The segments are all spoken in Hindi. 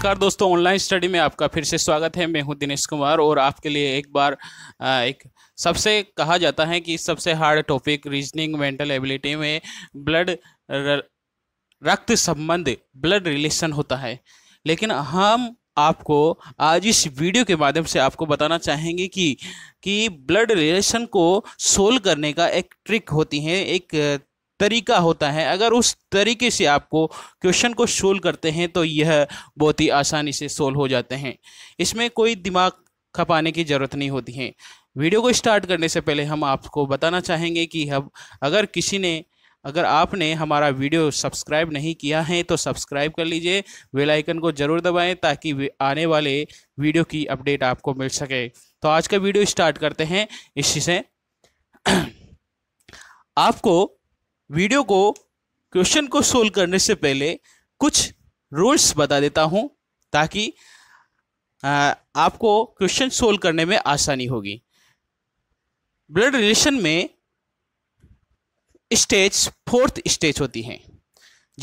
नमस्कार दोस्तों ऑनलाइन स्टडी में आपका फिर से स्वागत है मैं हूं दिनेश कुमार और आपके लिए एक बार एक सबसे कहा जाता है कि सबसे hard topic reasoning mental ability में ब्लड रक्त संबंध ब्लड रिलेशन होता है लेकिन हम आपको आज इस वीडियो के माध्यम से आपको बताना चाहेंगे कि कि ब्लड रिलेशन को सोल्व करने का एक ट्रिक होती है एक तरीका होता है अगर उस तरीके से आपको क्वेश्चन को सोल्व करते हैं तो यह बहुत ही आसानी से सोल्व हो जाते हैं इसमें कोई दिमाग खपाने की ज़रूरत नहीं होती है वीडियो को स्टार्ट करने से पहले हम आपको बताना चाहेंगे कि हम अगर किसी ने अगर आपने हमारा वीडियो सब्सक्राइब नहीं किया है तो सब्सक्राइब कर लीजिए बेल आइकन को ज़रूर दबाएं ताकि आने वाले वीडियो की अपडेट आपको मिल सके तो आज का वीडियो स्टार्ट करते हैं इसी से आपको वीडियो को क्वेश्चन को सोल्व करने से पहले कुछ रूल्स बता देता हूं ताकि आपको क्वेश्चन सोल्व करने में आसानी होगी ब्लड रिलेशन में स्टेज फोर्थ स्टेज होती है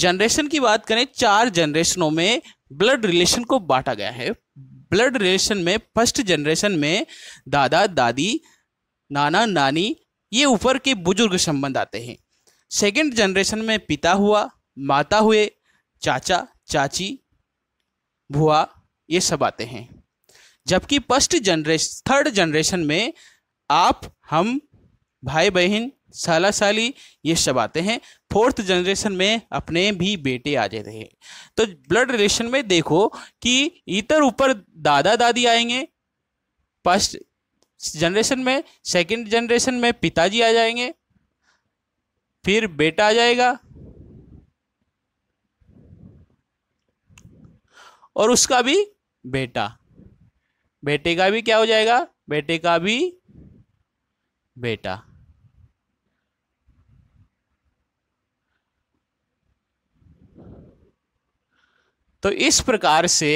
जनरेशन की बात करें चार जनरेशनों में ब्लड रिलेशन को बांटा गया है ब्लड रिलेशन में फर्स्ट जनरेशन में दादा दादी नाना नानी ये ऊपर के बुजुर्ग संबंध आते हैं सेकेंड जनरेशन में पिता हुआ माता हुए चाचा चाची भुआ ये सब आते हैं जबकि फर्स्ट जनरेशन थर्ड जनरेशन में आप हम भाई बहन साला साली ये सब आते हैं फोर्थ जनरेशन में अपने भी बेटे आ जाते हैं तो ब्लड रिलेशन में देखो कि इतर ऊपर दादा दादी आएंगे फर्स्ट जनरेशन में सेकंड जनरेशन में पिताजी आ जाएंगे फिर बेटा आ जाएगा और उसका भी बेटा बेटे का भी क्या हो जाएगा बेटे का भी बेटा तो इस प्रकार से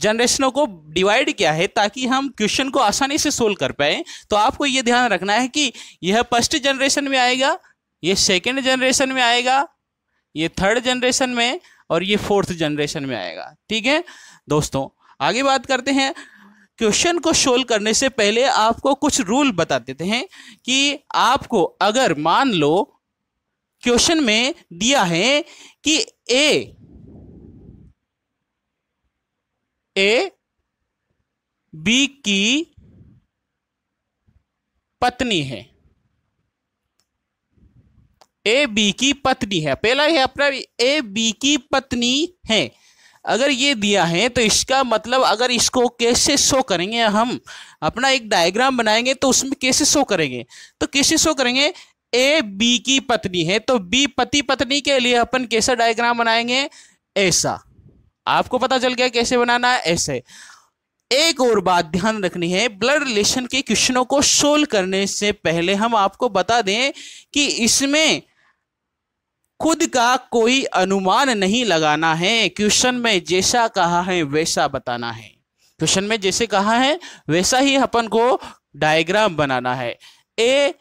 जनरेशनों को डिवाइड किया है ताकि हम क्वेश्चन को आसानी से सोल्व कर पाए तो आपको यह ध्यान रखना है कि यह फर्स्ट जनरेशन में आएगा ये सेकेंड जनरेशन में आएगा ये थर्ड जनरेशन में और ये फोर्थ जनरेशन में आएगा ठीक है दोस्तों आगे बात करते हैं क्वेश्चन को सोल्व करने से पहले आपको कुछ रूल बता देते हैं कि आपको अगर मान लो क्वेश्चन में दिया है कि ए ए बी की पत्नी है ए बी की पत्नी है पहला है अपना ए बी की पत्नी है अगर ये दिया है तो इसका मतलब अगर इसको कैसे शो करेंगे हम अपना एक डायग्राम बनाएंगे तो उसमें कैसे शो करेंगे तो कैसे शो करेंगे ए बी की पत्नी है तो बी पति पत्नी के लिए अपन कैसा डायग्राम बनाएंगे ऐसा आपको पता चल गया कैसे बनाना है ऐसे एक और बात ध्यान रखनी है ब्लड रिलेशन के क्वेश्चनों को सोल्व करने से पहले हम आपको बता दें कि इसमें खुद का कोई अनुमान नहीं लगाना है क्वेश्चन में जैसा कहा है वैसा बताना है क्वेश्चन में जैसे कहा है वैसा ही अपन को डायग्राम बनाना है ए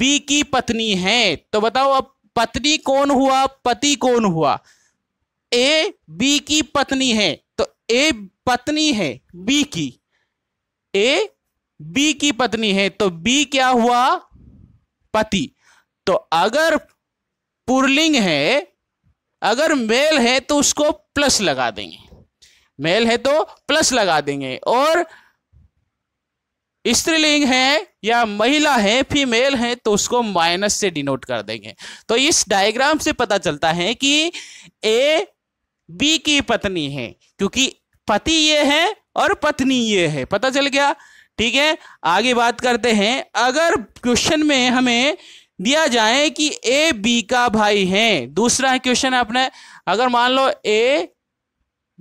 बी की पत्नी है तो बताओ अब पत्नी कौन हुआ पति कौन हुआ ए बी की पत्नी है तो ए पत्नी है बी की ए बी की पत्नी है तो बी क्या हुआ पति तो अगर पुरलिंग है अगर मेल है तो उसको प्लस लगा देंगे मेल है तो प्लस लगा देंगे और स्त्रीलिंग है या महिला है फीमेल है तो उसको माइनस से डिनोट कर देंगे तो इस डायग्राम से पता चलता है कि ए बी की पत्नी है क्योंकि पति ये है और पत्नी ये है पता चल गया ठीक है आगे बात करते हैं अगर क्वेश्चन में हमें दिया जाए कि ए बी का भाई है दूसरा क्वेश्चन है अपने अगर मान लो ए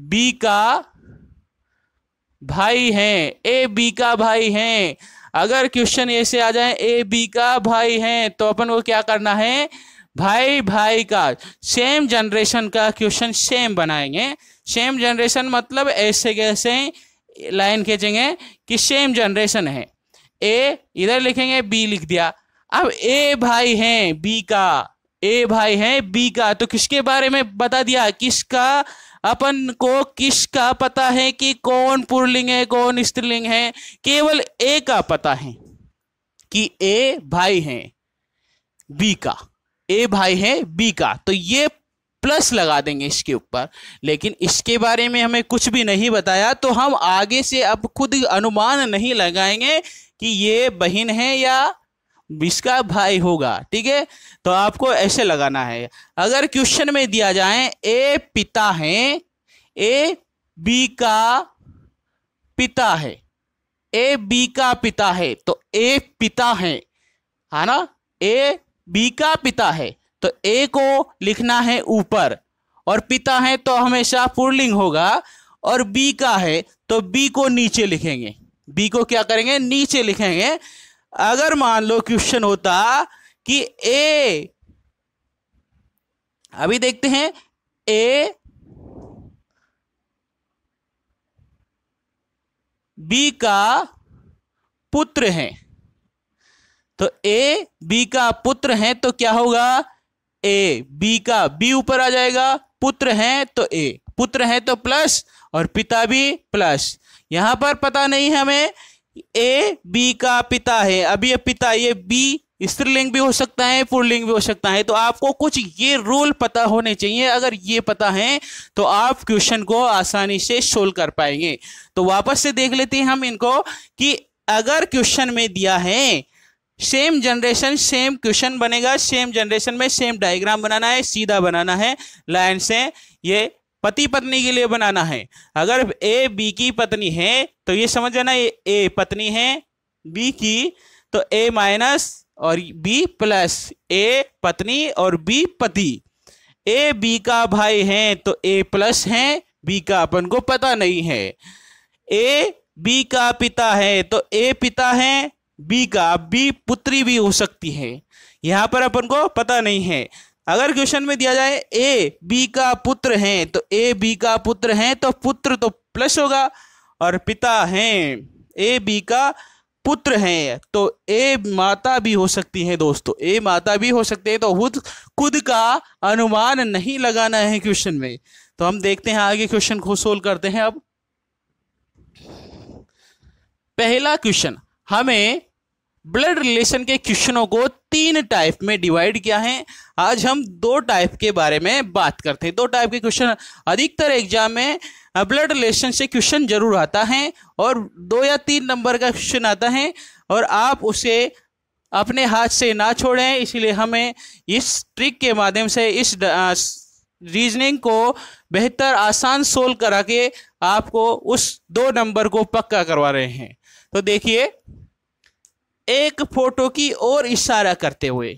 बी का भाई है ए बी का भाई है अगर क्वेश्चन ऐसे आ जाए ए बी का भाई है तो अपन को क्या करना है भाई भाई का सेम जनरेशन का क्वेश्चन सेम बनाएंगे सेम जनरेशन मतलब ऐसे कैसे लाइन खींचेंगे कि सेम जनरेशन है ए इधर लिखेंगे बी लिख दिया अब ए भाई है बी का ए भाई है बी का तो किसके बारे में बता दिया किसका अपन को किसका पता है कि कौन पुरलिंग है कौन स्त्रीलिंग है केवल ए का पता है कि ए भाई है बी का ए भाई है बी का तो ये प्लस लगा देंगे इसके ऊपर लेकिन इसके बारे में हमें कुछ भी नहीं बताया तो हम आगे से अब खुद अनुमान नहीं लगाएंगे कि ये बहन है या इसका भाई होगा ठीक है तो आपको ऐसे लगाना है अगर क्वेश्चन में दिया जाए ए पिता है ए बी का पिता है ए बी का पिता है तो ए पिता है है ना ए बी का पिता है तो ए को लिखना है ऊपर और पिता है तो हमेशा पुरलिंग होगा और बी का है तो बी को नीचे लिखेंगे बी को क्या करेंगे नीचे लिखेंगे अगर मान लो क्वेश्चन होता कि ए अभी देखते हैं ए बी का पुत्र है तो ए बी का पुत्र है तो क्या होगा ए बी का बी ऊपर आ जाएगा पुत्र है तो ए पुत्र है तो प्लस और पिता भी प्लस यहां पर पता नहीं हमें ए बी का पिता है अभी ये पिता ये बी स्त्रीलिंग भी हो सकता है पुरलिंग भी हो सकता है तो आपको कुछ ये रूल पता होने चाहिए अगर ये पता है तो आप क्वेश्चन को आसानी से सोल्व कर पाएंगे तो वापस से देख लेते हैं हम इनको कि अगर क्वेश्चन में दिया है सेम जनरेशन सेम क्वेश्चन बनेगा सेम जनरेशन में सेम डायग्राम बनाना है सीधा बनाना है लाइन से ये पति पत्नी के लिए बनाना है अगर ए बी की पत्नी है तो ये समझ जाना ये ए पत्नी है बी की तो ए माइनस और बी प्लस ए पत्नी और बी पति ए बी का भाई है तो ए प्लस है बी का अपन को पता नहीं है ए बी का पिता है तो ए पिता है बी का बी पुत्री भी हो सकती है यहाँ पर अपन को पता नहीं है अगर क्वेश्चन में दिया जाए ए बी का पुत्र है तो ए बी का पुत्र है तो पुत्र तो प्लस होगा और पिता हैं ए बी का पुत्र हैं तो ए माता भी हो सकती हैं दोस्तों ए माता भी हो सकते हैं तो खुद खुद का अनुमान नहीं लगाना है क्वेश्चन में तो हम देखते हैं आगे क्वेश्चन को सोल्व करते हैं अब पहला क्वेश्चन हमें ब्लड रिलेशन के क्वेश्चनों को तीन टाइप में डिवाइड किया है आज हम दो टाइप के बारे में बात करते हैं दो टाइप के क्वेश्चन अधिकतर एग्जाम में ब्लड रिलेशन से क्वेश्चन जरूर आता है और दो या तीन नंबर का क्वेश्चन आता है और आप उसे अपने हाथ से ना छोड़ें इसलिए हमें इस ट्रिक के माध्यम से इस रीजनिंग को बेहतर आसान सोल्व करा के आपको उस दो नंबर को पक्का करवा रहे हैं तो देखिए एक फोटो की ओर इशारा करते हुए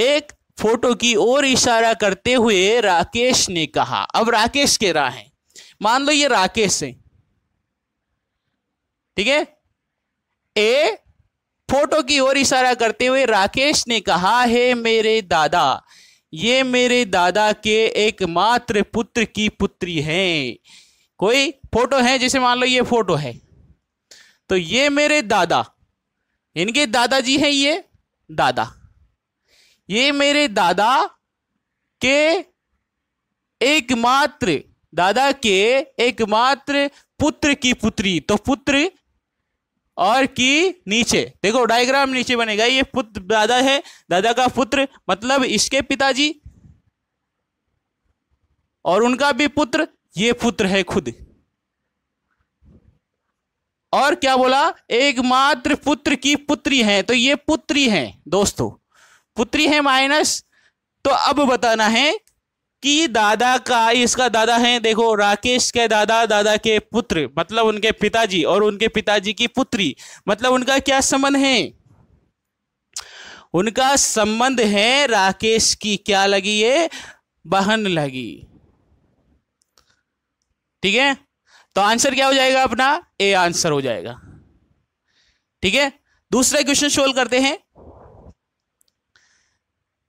एक फोटो की ओर इशारा करते हुए राकेश ने कहा अब राकेश कह रहा है मान लो ये राकेश है ठीक है ए फोटो की ओर इशारा करते हुए राकेश ने कहा है मेरे दादा ये मेरे दादा के एकमात्र पुत्र की पुत्री हैं कोई फोटो है जैसे मान लो ये फोटो है तो ये मेरे दादा इनके दादाजी हैं ये दादा ये मेरे दादा के एकमात्र दादा के एकमात्र पुत्र की पुत्री तो पुत्र और की नीचे देखो डायग्राम नीचे बनेगा ये पुत्र दादा है दादा का पुत्र मतलब इसके पिताजी और उनका भी पुत्र ये पुत्र है खुद और क्या बोला एकमात्र पुत्र की पुत्री हैं तो ये पुत्री हैं दोस्तों पुत्री है माइनस तो अब बताना है कि दादा का इसका दादा है देखो राकेश के दादा दादा के पुत्र मतलब उनके पिताजी और उनके पिताजी की पुत्री मतलब उनका क्या संबंध है उनका संबंध है राकेश की क्या लगी ये बहन लगी ठीक है तो आंसर क्या हो जाएगा अपना ए आंसर हो जाएगा ठीक है दूसरा क्वेश्चन सोल्व करते हैं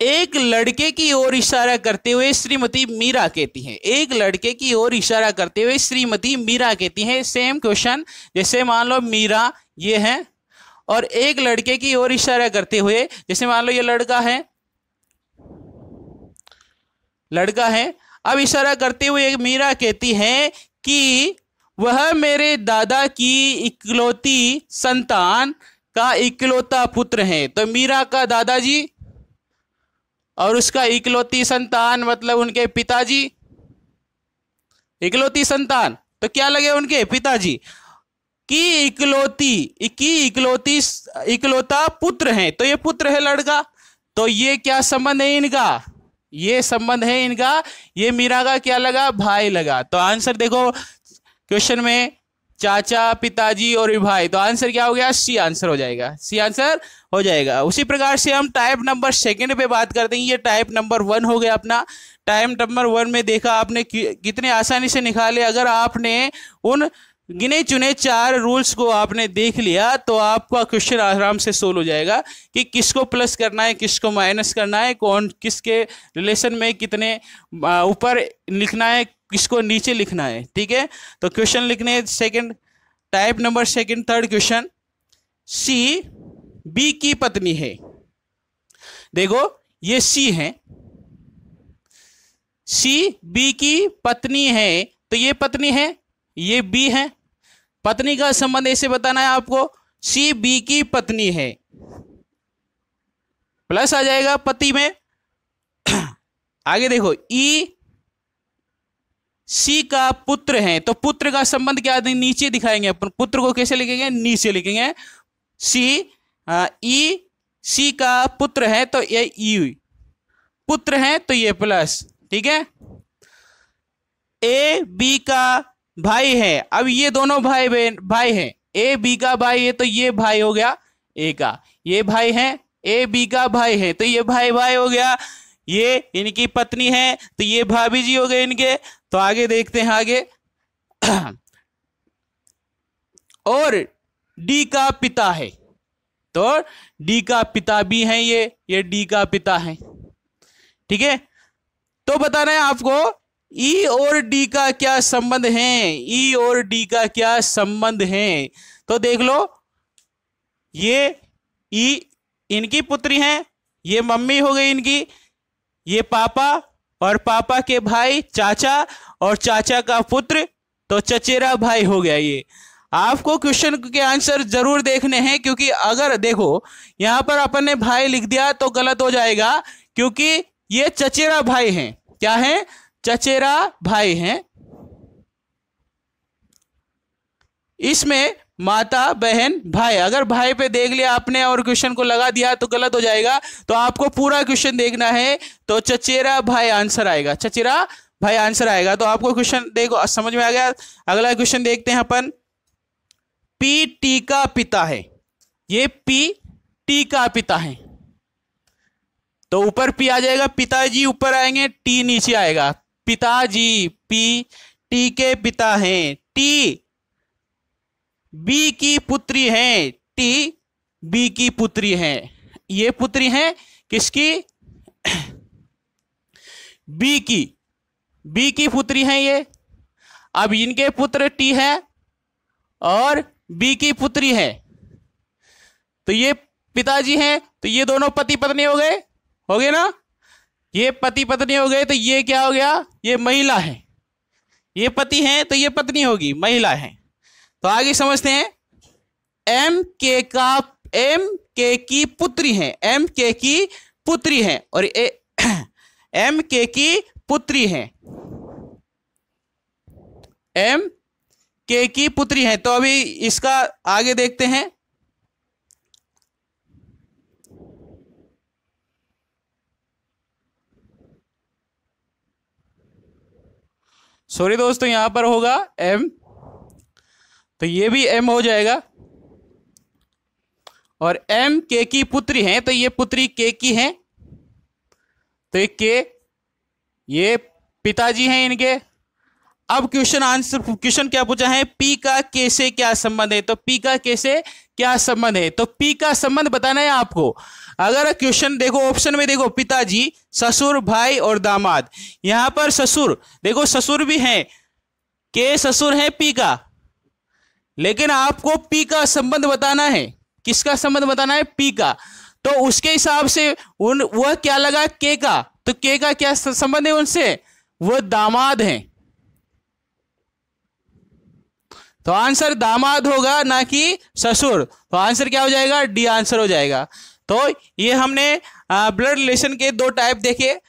एक लड़के की ओर इशारा करते हुए श्रीमती मीरा कहती हैं एक लड़के की ओर इशारा करते हुए श्रीमती मीरा कहती हैं सेम क्वेश्चन जैसे मान लो मीरा ये है और एक लड़के की ओर इशारा करते हुए जैसे मान लो ये लड़का है लड़का है अब इशारा करते हुए मीरा कहती है कि वह मेरे दादा की इकलौती संतान का इकलौता पुत्र है तो मीरा का दादाजी और उसका इकलौती संतान मतलब उनके पिताजी इकलौती संतान तो क्या लगे उनके पिताजी की इकलौती की इकलौती इकलौता पुत्र है तो ये पुत्र है लड़का तो ये क्या संबंध है इनका ये संबंध है इनका ये मीरा का क्या लगा भाई लगा तो आंसर देखो क्वेश्चन में चाचा पिताजी और भाई तो आंसर क्या हो गया सी आंसर हो जाएगा सी आंसर हो जाएगा उसी प्रकार से हम टाइप नंबर सेकंड पे बात करते हैं ये टाइप नंबर वन हो गया अपना टाइप नंबर वन में देखा आपने कितने आसानी से निकाले अगर आपने उन गिने चुने चार रूल्स को आपने देख लिया तो आपका क्वेश्चन आराम से सोल्व हो जाएगा कि किसको प्लस करना है किसको माइनस करना है कौन किसके रिलेशन में कितने ऊपर लिखना है इसको नीचे लिखना है ठीक है तो क्वेश्चन लिखने second type number second third question C B की पत्नी है देखो ये सी है सी बी की पत्नी है तो ये पत्नी है ये बी है पत्नी का संबंध ऐसे बताना है आपको सी बी की पत्नी है प्लस आ जाएगा पति में आगे देखो ई e सी का पुत्र है तो पुत्र का संबंध क्या नीचे दिखाएंगे अपन पुत्र को कैसे लिखेंगे नीचे लिखेंगे सी ई सी का पुत्र है तो ये ई पुत्र है तो ये प्लस ठीक है ए बी का भाई है अब ये दोनों भाई बहन भाई हैं ए बी का भाई है तो ये भाई हो गया ए का ये भाई है ए बी का भाई है तो ये भाई भाई हो गया ये इनकी पत्नी है तो ये भाभी जी हो गए इनके तो आगे देखते हैं आगे और डी का पिता है तो डी का पिता भी है ये ये डी का पिता है ठीक है तो बताना है आपको ई और डी का क्या संबंध है ई और डी का क्या संबंध है तो देख लो ये ई इनकी पुत्री है ये मम्मी हो गई इनकी ये पापा और पापा के भाई चाचा और चाचा का पुत्र तो चचेरा भाई हो गया ये आपको क्वेश्चन के आंसर जरूर देखने हैं क्योंकि अगर देखो यहाँ पर अपन ने भाई लिख दिया तो गलत हो जाएगा क्योंकि ये चचेरा भाई हैं क्या है चचेरा भाई हैं इसमें माता बहन भाई अगर भाई पे देख लिया आपने और क्वेश्चन को लगा दिया तो गलत हो जाएगा तो आपको पूरा क्वेश्चन देखना है तो चचेरा भाई आंसर आएगा चचेरा भाई आंसर आएगा तो आपको क्वेश्चन देखो समझ में आ गया अगला क्वेश्चन देखते हैं अपन पी टी का पिता है ये पी टी का पिता है तो ऊपर पी आ जाएगा पिताजी ऊपर आएंगे टी नीचे आएगा पिताजी पी टी के पिता है टी बी की पुत्री है टी बी की पुत्री है ये पुत्री है किसकी बी की बी की पुत्री है ये अब इनके पुत्र टी है और बी की पुत्री है तो ये पिताजी हैं तो ये दोनों पति पत्नी हो गए हो गए ना ये पति पत्नी हो गए तो ये क्या हो गया ये महिला है ये पति हैं तो ये पत्नी होगी महिला है तो आगे समझते हैं एम के का एम के की पुत्री है एम के की पुत्री है और ए, एम के की पुत्री है एम के की पुत्री है तो अभी इसका आगे देखते हैं सॉरी दोस्तों यहां पर होगा एम तो ये भी एम हो जाएगा और एम के की पुत्री है तो ये पुत्री के की है तो ये के ये पिताजी हैं इनके अब क्वेश्चन आंसर क्वेश्चन क्या पूछा है पी का के से क्या संबंध है तो पी का के से क्या संबंध है तो पी का संबंध बताना है आपको अगर क्वेश्चन देखो ऑप्शन में देखो पिताजी ससुर भाई और दामाद यहां पर ससुर देखो ससुर भी हैं के ससुर है पी का लेकिन आपको पी का संबंध बताना है किसका संबंध बताना है पी का तो उसके हिसाब से उन वह क्या लगा के का तो के का क्या संबंध है उनसे वह दामाद हैं तो आंसर दामाद होगा ना कि ससुर तो आंसर क्या हो जाएगा डी आंसर हो जाएगा तो ये हमने ब्लड रिलेशन के दो टाइप देखे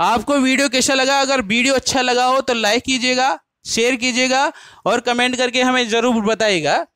आपको वीडियो कैसा लगा अगर वीडियो अच्छा लगा हो तो लाइक कीजिएगा शेयर कीजिएगा और कमेंट करके हमें ज़रूर बताइएगा